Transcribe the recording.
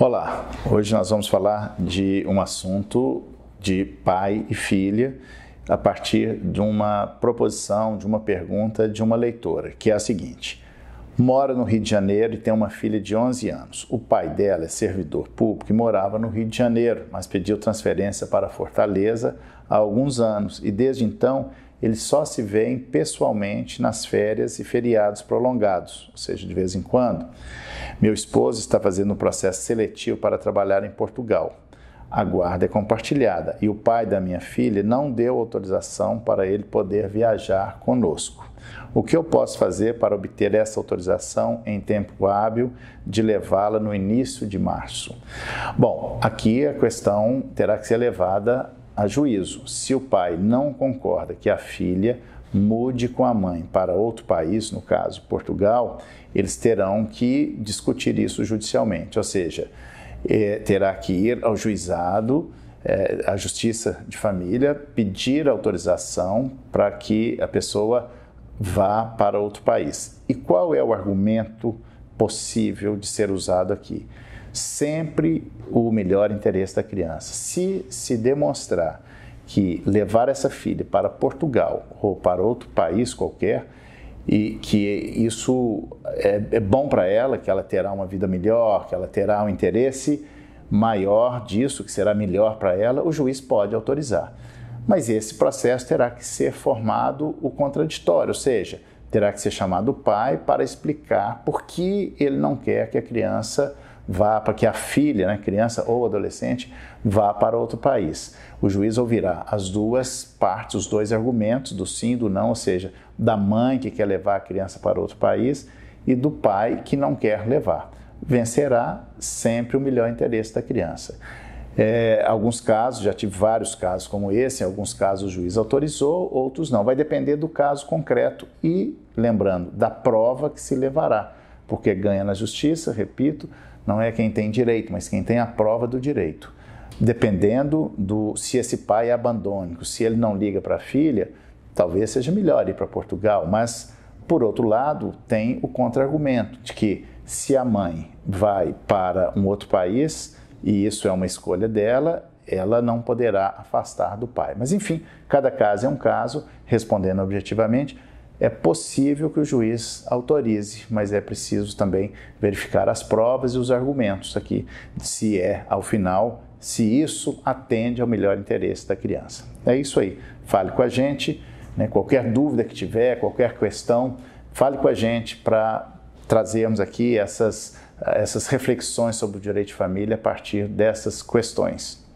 Olá, hoje nós vamos falar de um assunto de pai e filha a partir de uma proposição, de uma pergunta de uma leitora, que é a seguinte: mora no Rio de Janeiro e tem uma filha de 11 anos. O pai dela é servidor público e morava no Rio de Janeiro, mas pediu transferência para Fortaleza há alguns anos e desde então eles só se veem pessoalmente nas férias e feriados prolongados, ou seja, de vez em quando. Meu esposo está fazendo um processo seletivo para trabalhar em Portugal. A guarda é compartilhada e o pai da minha filha não deu autorização para ele poder viajar conosco. O que eu posso fazer para obter essa autorização em tempo hábil de levá-la no início de março? Bom, aqui a questão terá que ser levada a juízo. Se o pai não concorda que a filha mude com a mãe para outro país, no caso Portugal, eles terão que discutir isso judicialmente, ou seja, é, terá que ir ao juizado, é, à justiça de família, pedir autorização para que a pessoa vá para outro país. E qual é o argumento possível de ser usado aqui? sempre o melhor interesse da criança. Se se demonstrar que levar essa filha para Portugal ou para outro país qualquer e que isso é, é bom para ela, que ela terá uma vida melhor, que ela terá um interesse maior disso, que será melhor para ela, o juiz pode autorizar. Mas esse processo terá que ser formado o contraditório, ou seja, terá que ser chamado o pai para explicar por que ele não quer que a criança vá para que a filha, né, criança ou adolescente, vá para outro país. O juiz ouvirá as duas partes, os dois argumentos do sim e do não, ou seja, da mãe que quer levar a criança para outro país e do pai que não quer levar. Vencerá sempre o melhor interesse da criança. É, alguns casos, já tive vários casos como esse, em alguns casos o juiz autorizou, outros não. Vai depender do caso concreto e, lembrando, da prova que se levará, porque ganha na justiça, repito, não é quem tem direito, mas quem tem a prova do direito. Dependendo do se esse pai é abandônico, se ele não liga para a filha, talvez seja melhor ir para Portugal, mas por outro lado, tem o contra-argumento de que se a mãe vai para um outro país, e isso é uma escolha dela, ela não poderá afastar do pai. Mas enfim, cada caso é um caso, respondendo objetivamente, é possível que o juiz autorize, mas é preciso também verificar as provas e os argumentos aqui, se é, ao final, se isso atende ao melhor interesse da criança. É isso aí. Fale com a gente, né? qualquer dúvida que tiver, qualquer questão, fale com a gente para trazermos aqui essas, essas reflexões sobre o direito de família a partir dessas questões.